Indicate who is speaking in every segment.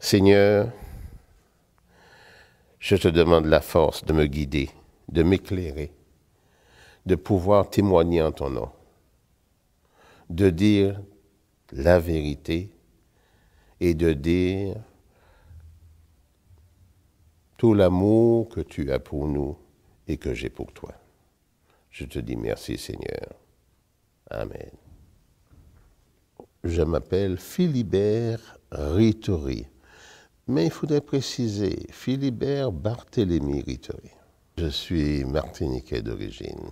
Speaker 1: Seigneur, je te demande la force de me guider, de m'éclairer, de pouvoir témoigner en ton nom, de dire la vérité et de dire tout l'amour que tu as pour nous et que j'ai pour toi. Je te dis merci Seigneur. Amen. Je m'appelle Philibert Ritori. Mais il faudrait préciser Philibert Barthélémy Rittery. Je suis martiniquais d'origine.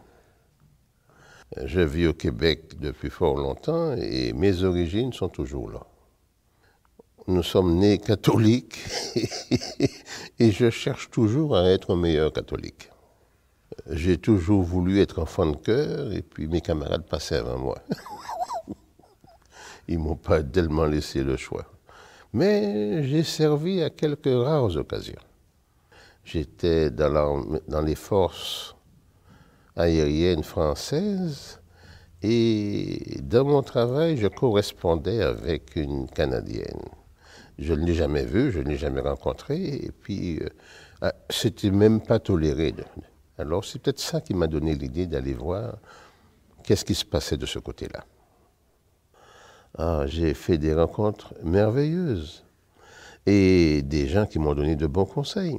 Speaker 1: Je vis au Québec depuis fort longtemps et mes origines sont toujours là. Nous sommes nés catholiques et je cherche toujours à être meilleur catholique. J'ai toujours voulu être enfant de cœur et puis mes camarades passaient avant moi. Ils m'ont pas tellement laissé le choix. Mais j'ai servi à quelques rares occasions. J'étais dans, les forces aériennes françaises et dans mon travail, je correspondais avec une Canadienne. Je ne l'ai jamais vue, je ne l'ai jamais rencontrée, et puis euh, ah, c'était même pas toléré. Alors c'est peut-être ça qui m'a donné l'idée d'aller voir qu'est-ce qui se passait de ce côté-là. Ah, j'ai fait des rencontres merveilleuses et des gens qui m'ont donné de bons conseils.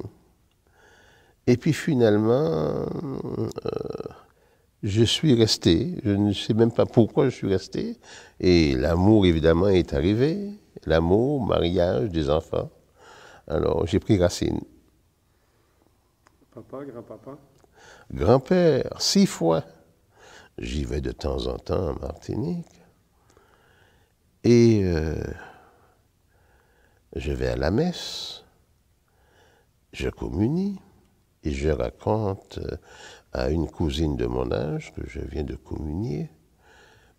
Speaker 1: Et puis finalement, euh, je suis resté, je ne sais même pas pourquoi je suis resté, et l'amour évidemment est arrivé, l'amour, mariage, des enfants. Alors j'ai pris racine. Papa, grand-papa Grand-père, six fois. J'y vais de temps en temps en Martinique. Et euh, je vais à la messe, je communie et je raconte euh, à une cousine de mon âge que je viens de communier.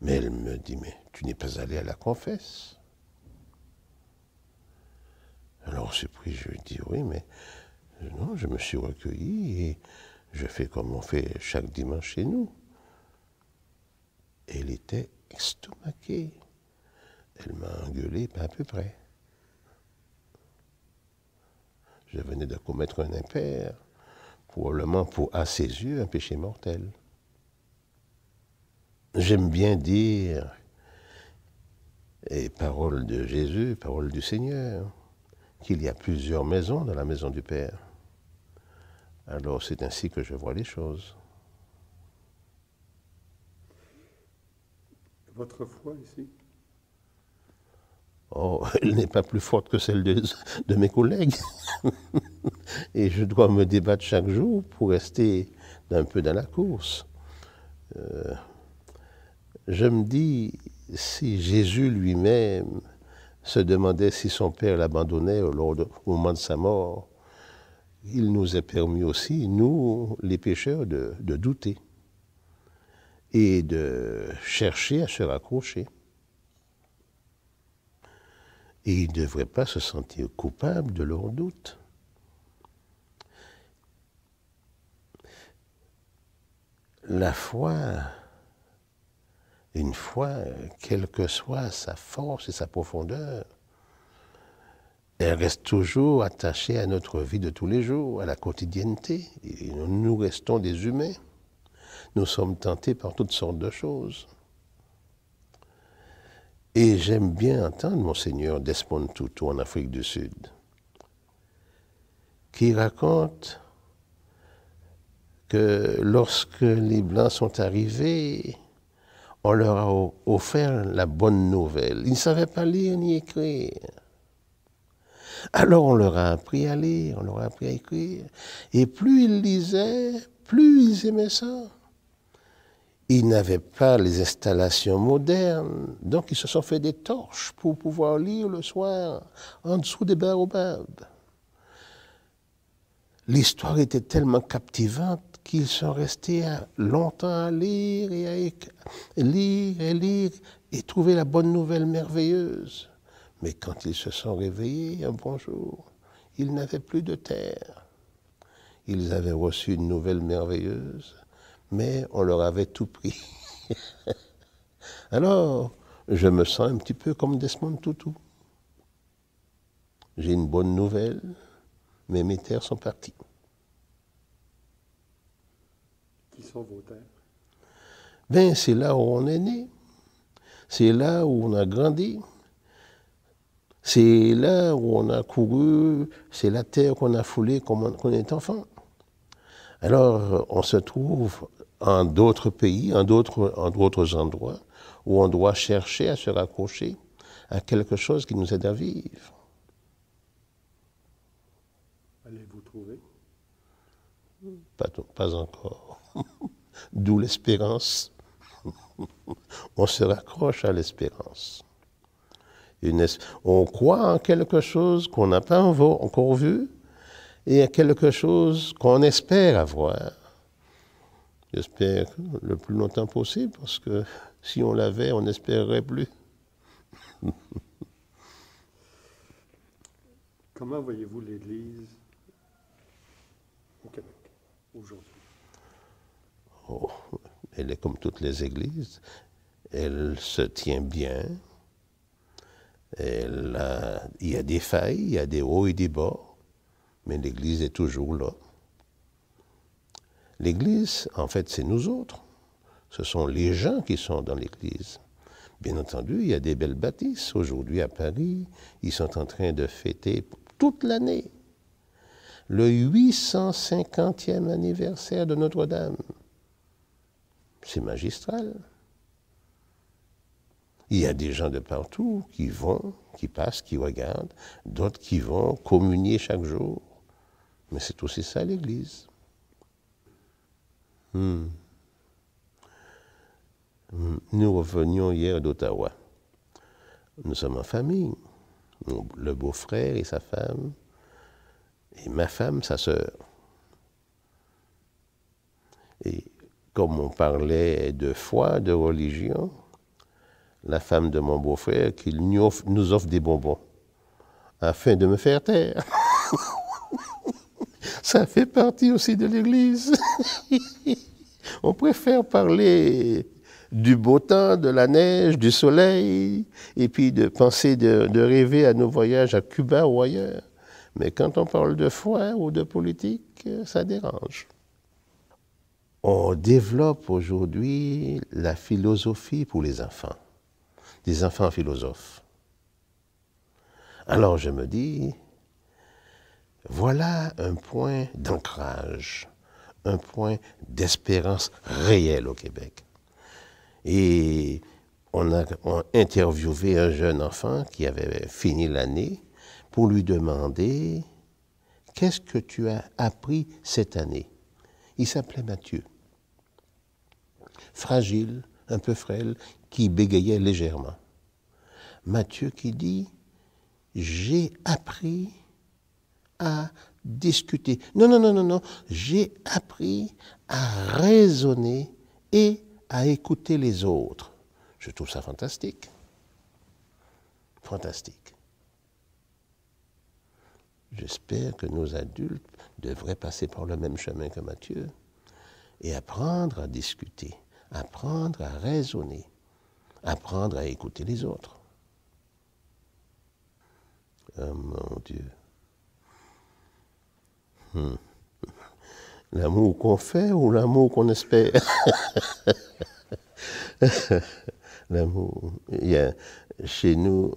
Speaker 1: Mais elle me dit, mais tu n'es pas allé à la confesse. Alors c'est pris, je lui dis, oui, mais non, je me suis recueilli et je fais comme on fait chaque dimanche chez nous. Elle était estomaquée. Elle m'a engueulé, à peu près. Je venais de commettre un impair, probablement pour, à ses yeux, un péché mortel. J'aime bien dire, et parole de Jésus, parole du Seigneur, qu'il y a plusieurs maisons dans la maison du Père. Alors c'est ainsi que je vois les choses. Votre foi ici Oh, elle n'est pas plus forte que celle de, mes collègues. Et je dois me débattre chaque jour pour rester un peu dans la course. Euh, je me dis, si Jésus lui-même se demandait si son Père l'abandonnait au, moment de sa mort, il nous a permis aussi, nous, les pécheurs, de douter et de chercher à se raccrocher. Et ils ne devraient pas se sentir coupables de leurs doutes. La foi, une foi, quelle que soit sa force et sa profondeur, elle reste toujours attachée à notre vie de tous les jours, à la quotidienneté. nous restons des humains. Nous sommes tentés par toutes sortes de choses. Et j'aime bien entendre Monseigneur Despontoutou tout en Afrique du Sud, qui raconte que lorsque les Blancs sont arrivés, on leur a offert la bonne nouvelle. Ils ne savaient pas lire ni écrire. Alors on leur a appris à lire, on leur a appris à écrire. Et plus ils lisaient, plus ils aimaient ça. Ils n'avaient pas les installations modernes, donc ils se sont fait des torches pour pouvoir lire le soir en dessous des baobabs. L'histoire était tellement captivante qu'ils sont restés longtemps à lire et à lire et lire et trouver la bonne nouvelle merveilleuse. Mais quand ils se sont réveillés un bon jour, ils n'avaient plus de terre. Ils avaient reçu une nouvelle merveilleuse mais on leur avait tout pris. Alors, je me sens un petit peu comme Desmond Tutu. J'ai une bonne nouvelle, mais mes terres sont parties. Qui sont vos terres Ben, c'est là où on est né. C'est là où on a grandi. C'est là où on a couru. C'est la terre qu'on a foulée quand on est enfant. Alors, on se trouve en d'autres pays, en d'autres, endroits, où on doit chercher à se raccrocher à quelque chose qui nous aide à vivre. Allez-vous trouver pas, encore. D'où l'espérance. on se raccroche à l'espérance. on croit en quelque chose qu'on n'a pas encore vu et à quelque chose qu'on espère avoir j'espère, le plus longtemps possible, parce que si on l'avait, on n'espérerait plus. Comment voyez-vous l'Église au Québec aujourd'hui? Oh, elle est comme toutes les églises. Elle se tient bien. Elle il y a des failles, il y a des hauts et des bas, mais l'Église est toujours là. L'Église, en fait, c'est nous autres. Ce sont les gens qui sont dans l'Église. Bien entendu, il y a des belles bâtisses aujourd'hui à Paris. Ils sont en train de fêter toute l'année le 850e anniversaire de Notre-Dame. C'est magistral. Il y a des gens de partout qui vont, qui passent, qui regardent, d'autres qui vont communier chaque jour. Mais c'est aussi ça l'Église. Hmm. Nous revenions hier d'Ottawa. Nous sommes en famille. Le beau-frère et sa femme, et ma femme, sa sœur. Et comme on parlait de foi, de religion, la femme de mon beau-frère qui nous offre des bonbons afin de me faire taire. Ça fait partie aussi de l'Église. On préfère parler du beau temps, de la neige, du soleil, et puis de penser, de, rêver à nos voyages à Cuba ou ailleurs. Mais quand on parle de foi ou de politique, ça dérange. On développe aujourd'hui la philosophie pour les enfants, des enfants philosophes. Alors je me dis, voilà un point d'ancrage, un point d'espérance réel au Québec. Et on a, on a, interviewé un jeune enfant qui avait fini l'année pour lui demander Qu'est-ce que tu as appris cette année Il s'appelait Mathieu. Fragile, un peu frêle, qui bégayait légèrement. Mathieu qui dit J'ai appris à discuter. Non, non, non, non, non. J'ai appris à raisonner et à écouter les autres. Je trouve ça fantastique. Fantastique. J'espère que nos adultes devraient passer par le même chemin que Mathieu et apprendre à discuter, apprendre à raisonner, apprendre à écouter les autres. Oh mon Dieu. Hmm. L'amour qu'on fait ou l'amour qu'on espère L'amour. Il y chez nous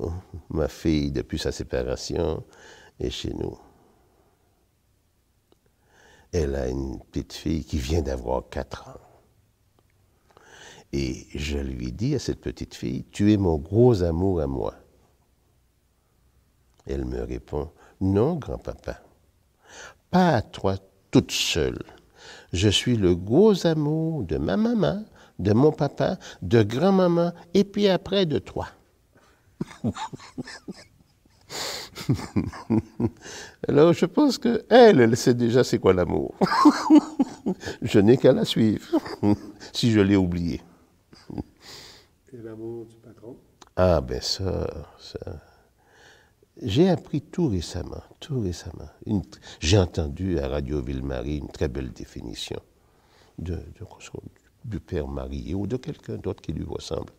Speaker 1: ma fille depuis sa séparation est chez nous. Elle a une petite fille qui vient d'avoir 4 ans. Et je lui dis à cette petite fille, tu es mon gros amour à moi. Elle me répond, non, grand-papa pas à toi toute seule. Je suis le gros amour de ma maman, de mon papa, de grand-maman, et puis après de toi. Alors je pense que elle, elle sait déjà c'est quoi l'amour. je n'ai qu'à la suivre, si je l'ai oublié. l'amour du patron Ah ben ça, ça. J'ai appris tout récemment, tout récemment. J'ai entendu à Radio Ville-Marie une très belle définition du père marié ou de quelqu'un d'autre qui lui ressemble.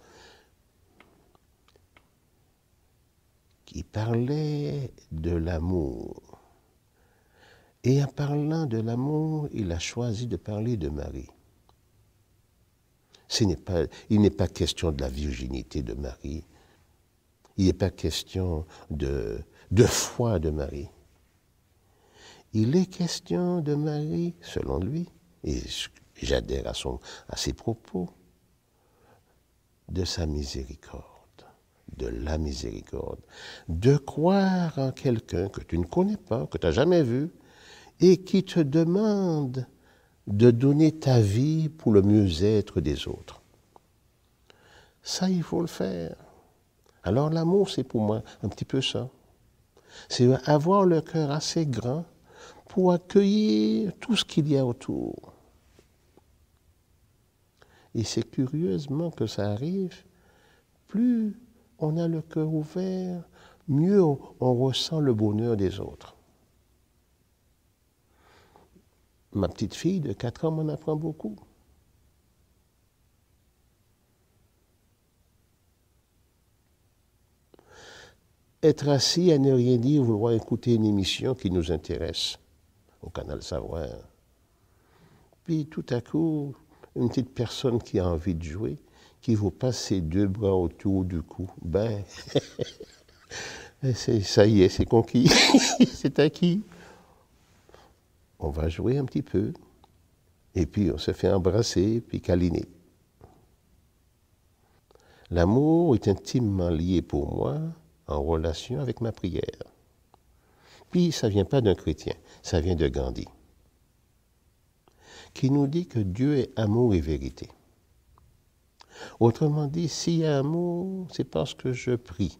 Speaker 1: Qui parlait de l'amour. Et en parlant de l'amour, il a choisi de parler de Marie. Ce n'est pas, il n'est pas question de la virginité de Marie il n'est pas question de, de foi de Marie. Il est question de Marie, selon lui, et j'adhère à, à ses propos, de sa miséricorde, de la miséricorde, de croire en quelqu'un que tu ne connais pas, que tu n'as jamais vu, et qui te demande de donner ta vie pour le mieux-être des autres. Ça, il faut le faire. Alors l'amour, c'est pour moi un petit peu ça. C'est avoir le cœur assez grand pour accueillir tout ce qu'il y a autour. Et c'est curieusement que ça arrive, plus on a le cœur ouvert, mieux on ressent le bonheur des autres. Ma petite fille de quatre ans m'en apprend beaucoup. être assis à ne rien dire, vouloir écouter une émission qui nous intéresse au Canal Savoir. Puis tout à coup, une petite personne qui a envie de jouer, qui vous passe ses deux bras autour du cou, ben, ça y est, c'est conquis, c'est acquis. On va jouer un petit peu, et puis on se fait embrasser, puis câliner. L'amour est intimement lié pour moi en relation avec ma prière. Puis ça ne vient pas d'un chrétien, ça vient de Gandhi, qui nous dit que Dieu est amour et vérité. Autrement dit, s'il y a amour, c'est parce que je prie.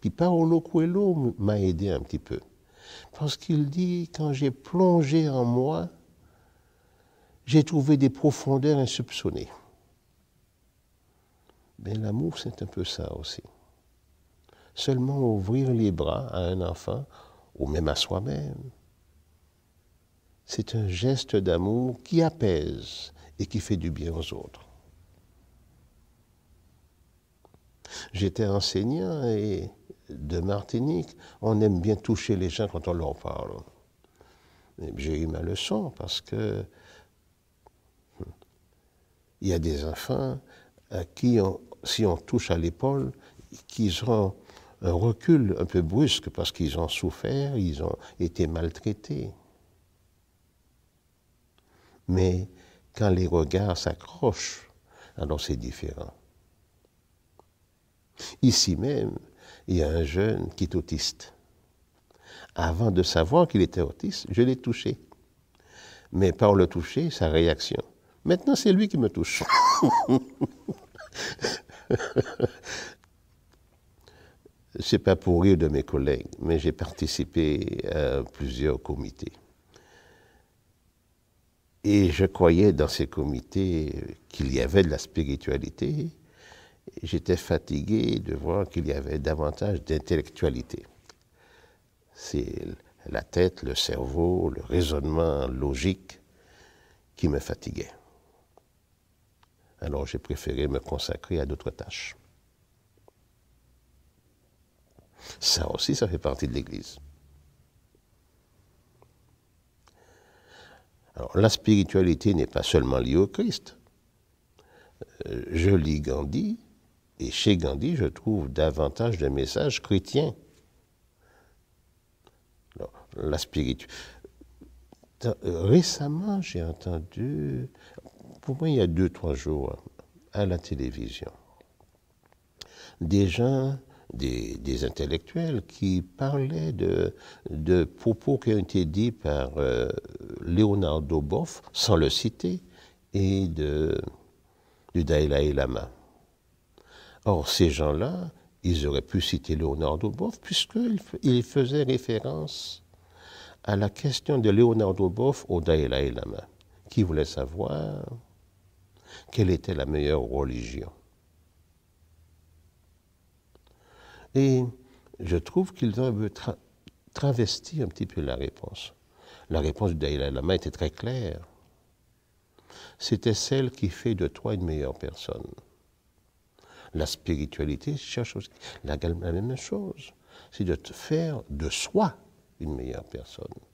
Speaker 1: Puis Paolo Coelho m'a aidé un petit peu, parce qu'il dit, quand j'ai plongé en moi, j'ai trouvé des profondeurs insoupçonnées. Mais l'amour, c'est un peu ça aussi seulement ouvrir les bras à un enfant ou même à soi-même. C'est un geste d'amour qui apaise et qui fait du bien aux autres. J'étais enseignant et de Martinique, on aime bien toucher les gens quand on leur parle. J'ai eu ma leçon parce que hmm, il y a des enfants à qui, si on touche à l'épaule, qu'ils auront un recul un peu brusque parce qu'ils ont souffert, ils ont été maltraités. Mais quand les regards s'accrochent, alors c'est différent. Ici même, il y a un jeune qui est autiste. Avant de savoir qu'il était autiste, je l'ai touché. Mais par le toucher, sa réaction. Maintenant, c'est lui qui me touche. Ce n'est pas pour rire de mes collègues, mais j'ai participé à euh, plusieurs comités. Et je croyais dans ces comités qu'il y avait de la spiritualité. J'étais fatigué de voir qu'il y avait davantage d'intellectualité. C'est la tête, le cerveau, le raisonnement logique qui me fatiguait. Alors j'ai préféré me consacrer à d'autres tâches. Ça aussi, ça fait partie de l'Église. Alors, la spiritualité n'est pas seulement liée au Christ. Euh, je lis Gandhi, et chez Gandhi, je trouve davantage de messages chrétiens. la spiritualité. Récemment, j'ai entendu, pour moi il y a deux, trois jours, à la télévision, des gens des, intellectuels qui parlaient de, propos qui ont été dits par euh, Leonardo Boff, sans le citer, et de, du Dalai Lama. Or, ces gens-là, ils auraient pu citer Leonardo Boff, puisqu'ils faisaient référence à la question de Leonardo Boff au Dalai Lama, qui voulait savoir quelle était la meilleure religion. Et je trouve qu'ils ont un peu travesti un petit peu la réponse. La réponse du Dalai Lama était très claire. C'était celle qui fait de toi une meilleure personne. La spiritualité cherche la, la même chose. C'est de te faire de soi une meilleure personne.